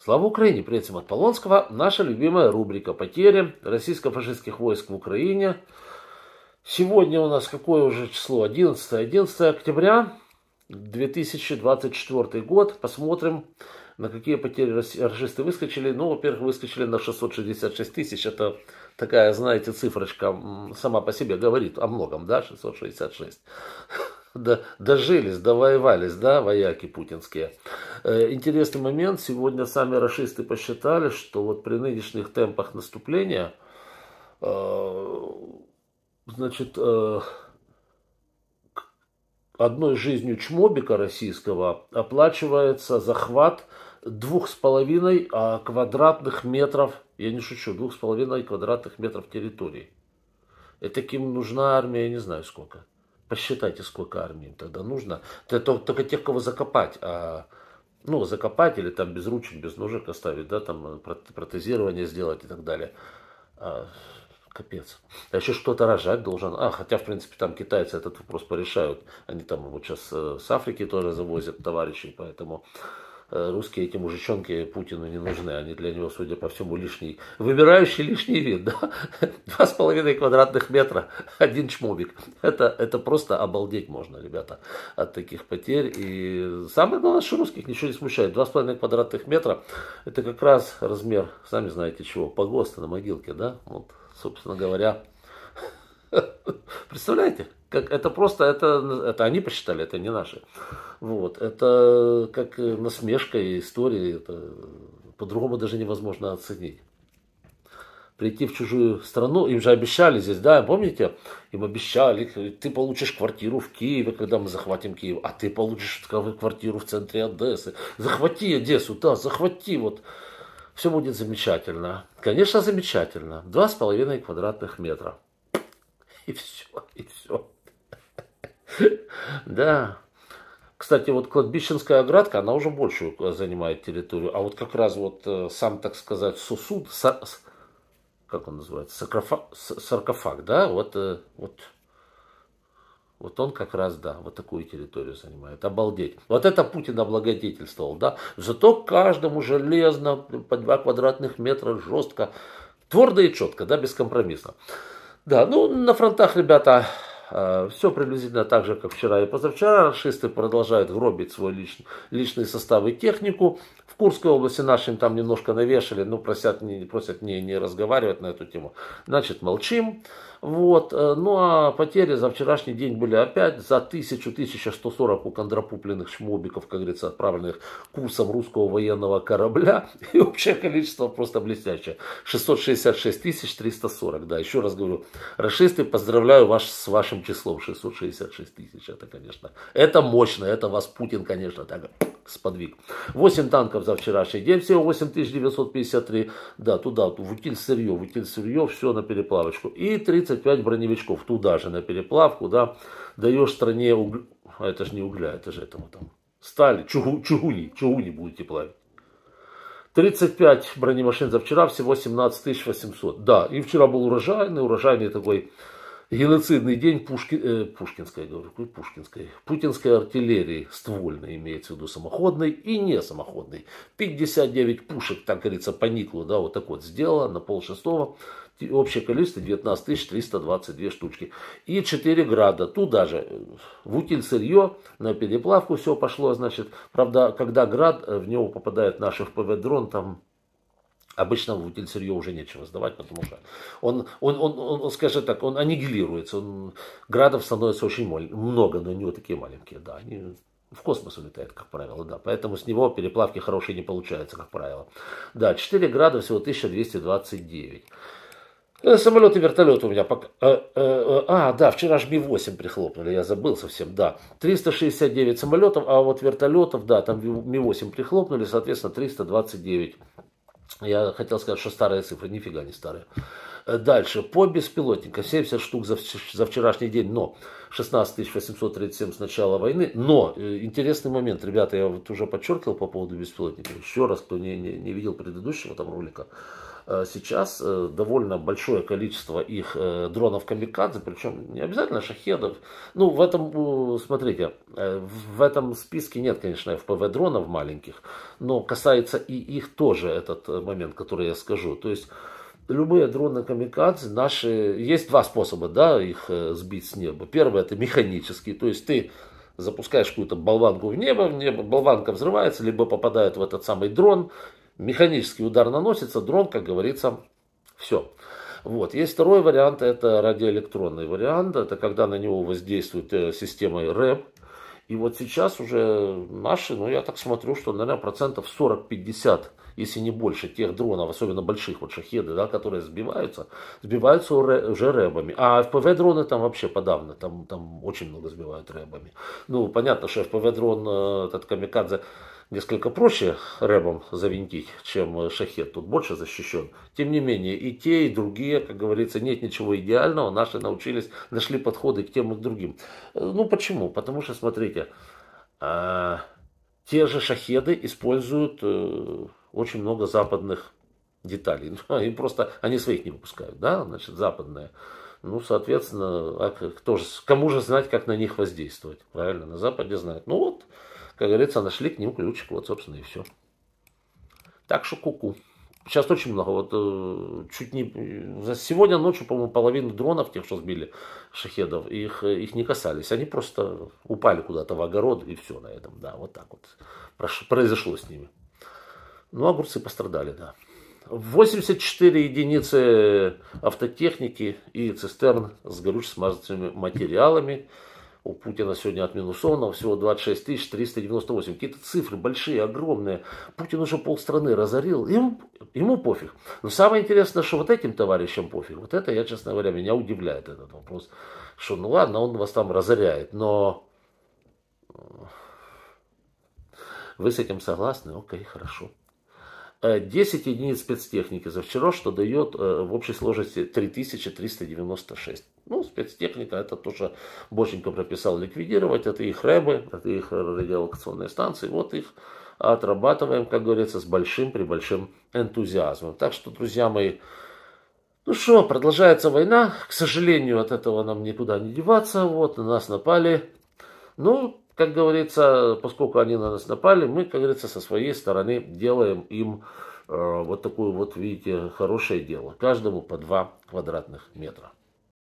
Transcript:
Слава Украине! При этом от Полонского. Наша любимая рубрика «Потери российско-фашистских войск в Украине». Сегодня у нас какое уже число? 11, 11 октября 2024 год. Посмотрим, на какие потери фашисты выскочили. Ну, во-первых, выскочили на 666 тысяч. Это такая, знаете, цифрочка сама по себе говорит о многом, да, 666 дожились, довоевались, да, вояки путинские. Э, интересный момент, сегодня сами расисты посчитали, что вот при нынешних темпах наступления, э, значит, э, одной жизнью чмобика российского оплачивается захват двух с половиной а, квадратных метров, я не шучу, двух с половиной квадратных метров территории. И таким нужна армия, я не знаю сколько. Посчитайте, сколько армии тогда нужно. Это только тех, кого закопать. А, ну, закопать или там без ручек, без ножек оставить, да, там э, протезирование сделать и так далее. А, капец. А еще что-то рожать должен. А, хотя, в принципе, там китайцы этот вопрос порешают. Они там вот сейчас э, с Африки тоже завозят товарищей, поэтому... Э, русские эти мужичонки Путину не нужны, они для него, судя по всему, лишний, выбирающий лишний вид, да, два с половиной квадратных метра, один чмобик, это, это просто обалдеть можно, ребята, от таких потерь, и самое главное, что русских ничего не смущает, два с половиной квадратных метра, это как раз размер, сами знаете чего, погоста на могилке, да, вот, собственно говоря, Представляете? Как это просто, это, это они посчитали, это не наши. Вот, это как насмешка и история, это по-другому даже невозможно оценить. Прийти в чужую страну, им же обещали здесь, да, помните? Им обещали, ты получишь квартиру в Киеве, когда мы захватим Киев, а ты получишь квартиру в центре Одессы. Захвати Одессу, да, захвати вот все будет замечательно. Конечно, замечательно. Два с половиной квадратных метра и все, и все. Да. Кстати, вот кладбищенская оградка, она уже большую занимает территорию. А вот как раз вот э, сам, так сказать, сосуд, са, как он называется, саркофаг, саркофаг да, вот, э, вот, вот он как раз, да, вот такую территорию занимает. Обалдеть. Вот это Путин облагодетельствовал, да. Зато каждому железно по два квадратных метра жестко, твердо и четко, да, бескомпромиссно. Да, ну на фронтах, ребята, э, все приблизительно так же, как вчера и позавчера. Расисты продолжают гробить свой личный, личный состав и технику. В Курской области нашим там немножко навешали, но просят, не, просят не, не разговаривать на эту тему. Значит, молчим. Вот. Э, ну а потери за вчерашний день были опять за 1000-1140 у Кондропупленных шмобиков, как говорится, отправленных курсом русского военного корабля. И общее количество просто блестящее. 666 340, да, еще раз говорю, расисты, поздравляю вас с вашим числом 666 тысяч, это, конечно, это мощно, это вас Путин, конечно, так сподвиг. 8 танков за вчерашний день, всего 8953. Да, туда, в утиль сырье, в утиль сырье, все на переплавочку. И 35 броневичков туда же на переплавку, да. Даешь стране угля... А это же не угля, это же этому там. Стали, чугу, чугуни, чугуни будете плавить. 35 бронемашин за вчера, всего 17 800. Да, и вчера был урожайный, урожайный такой геноцидный день Пушки, э, Пушкинской, говорю, Пушкинской, путинской артиллерии, ствольной имеется в виду самоходной и не самоходной. 59 пушек, так говорится, по никлу да, вот так вот сделала на пол шестого. Общее количество 19 322 штучки. И 4 града. Туда же э, в утиль сырье, на переплавку все пошло, значит. Правда, когда град, э, в него попадает наш ФПВ-дрон, там Обычно в утиль уже нечего сдавать, потому что он, он, он, он, он скажем так, он аннигилируется. Он, градов становится очень много, но у него такие маленькие, да, они в космос улетают как правило, да. Поэтому с него переплавки хорошие не получаются, как правило. Да, 4 градуса всего 1229. Э, Самолет и вертолет у меня пока... А, а, а, да, вчера ж Ми-8 прихлопнули, я забыл совсем, да. 369 самолетов, а вот вертолетов, да, там Ми-8 прихлопнули, соответственно, 329 я хотел сказать, что старые цифры, нифига не старые. Э, дальше, по беспилотникам, 70 штук за, за вчерашний день, но 16 837 с начала войны. Но э, интересный момент, ребята, я вот уже подчеркивал по поводу беспилотников. Еще раз, кто не, не, не видел предыдущего там ролика, э, сейчас довольно большое количество их дронов камикадзе, причем не обязательно шахедов. Ну, в этом, смотрите, в этом списке нет, конечно, Fpv дронов маленьких, но касается и их тоже этот момент, который я скажу. То есть любые дроны камикадзе наши, есть два способа, да, их э, сбить с неба. Первый это механический, то есть ты запускаешь какую-то болванку в небо, в небо, болванка взрывается, либо попадает в этот самый дрон, механический удар наносится, дрон, как говорится, все. Вот. Есть второй вариант, это радиоэлектронный вариант, это когда на него воздействует э, система РЭП, и вот сейчас уже наши, ну я так смотрю, что, наверное, процентов 40-50, если не больше, тех дронов, особенно больших, вот шахеды, да, которые сбиваются, сбиваются уже рэбами. А FPV дроны там вообще подавно, там, там очень много сбивают рэбами. Ну, понятно, что FPV дрон э, этот камикадзе, несколько проще рэбом завинтить, чем э, шахет. Тут больше защищен. Тем не менее, и те, и другие, как говорится, нет ничего идеального. Наши научились, нашли подходы к тем и к другим. Э, ну почему? Потому что, смотрите, а, те же шахеды используют э, очень много западных деталей. Ну, им просто, они своих не выпускают, да, значит, западные. Ну, соответственно, а кто же, кому же знать, как на них воздействовать? Правильно, на Западе знают. Ну вот, как говорится, нашли к ним ключик, вот, собственно, и все. Так что куку. Сейчас очень много, вот э, чуть не... сегодня ночью, по-моему, половину дронов, тех, что сбили, шахедов, их, их не касались. Они просто упали куда-то в огород, и все на этом, да, вот так вот произошло с ними. Ну, огурцы пострадали, да. 84 единицы автотехники и цистерн с горюче-смазочными материалами у Путина сегодня от минусованного всего 26 398. Какие-то цифры большие, огромные. Путин уже полстраны разорил, им ему пофиг. Но самое интересное, что вот этим товарищам пофиг. Вот это, я, честно говоря, меня удивляет этот вопрос. Что ну ладно, он вас там разоряет, но... Э, вы с этим согласны? Окей, хорошо. 10 э, единиц спецтехники за вчера, что дает э, в общей сложности 3396. Ну, спецтехника, это тоже Боченко прописал ликвидировать, это их рэбы, это их радиолокационные станции, вот их отрабатываем, как говорится, с большим при большим энтузиазмом. Так что, друзья мои, ну что, продолжается война, к сожалению, от этого нам никуда не деваться, вот, на нас напали, ну, как говорится, поскольку они на нас напали, мы, как говорится, со своей стороны делаем им э, вот такое вот, видите, хорошее дело. Каждому по два квадратных метра.